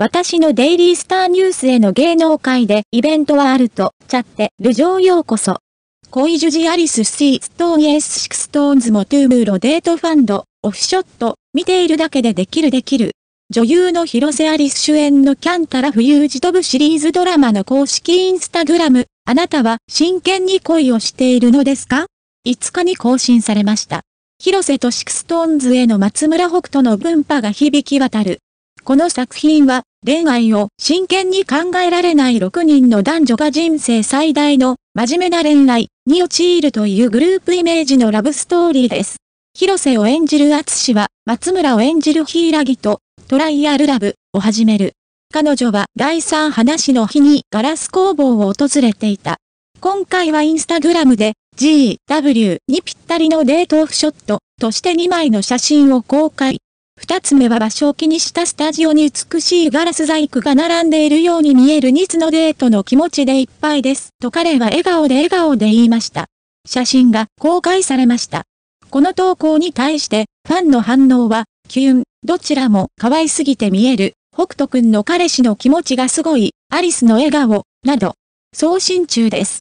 私のデイリースターニュースへの芸能界でイベントはあると、チャって、路上ようこそ。恋ジュジアリスシーストーンエースシクストーンズもトゥームーロデートファンド、オフショット、見ているだけでできるできる。女優の広瀬アリス主演のキャンタラユージ。飛ぶシリーズドラマの公式インスタグラム、あなたは真剣に恋をしているのですか ?5 日に更新されました。広瀬とシクストーンズへの松村北斗の分派が響き渡る。この作品は恋愛を真剣に考えられない6人の男女が人生最大の真面目な恋愛に陥るというグループイメージのラブストーリーです。広瀬を演じる淳は、松村を演じる柊と、トライアルラブを始める。彼女は第3話の日にガラス工房を訪れていた。今回はインスタグラムで GW にぴったりのデートオフショットとして2枚の写真を公開。二つ目は場所を気にしたスタジオに美しいガラス細工が並んでいるように見えるニツのデートの気持ちでいっぱいです。と彼は笑顔で笑顔で言いました。写真が公開されました。この投稿に対して、ファンの反応は、キュン、どちらも可愛すぎて見える、北斗くんの彼氏の気持ちがすごい、アリスの笑顔、など、送信中です。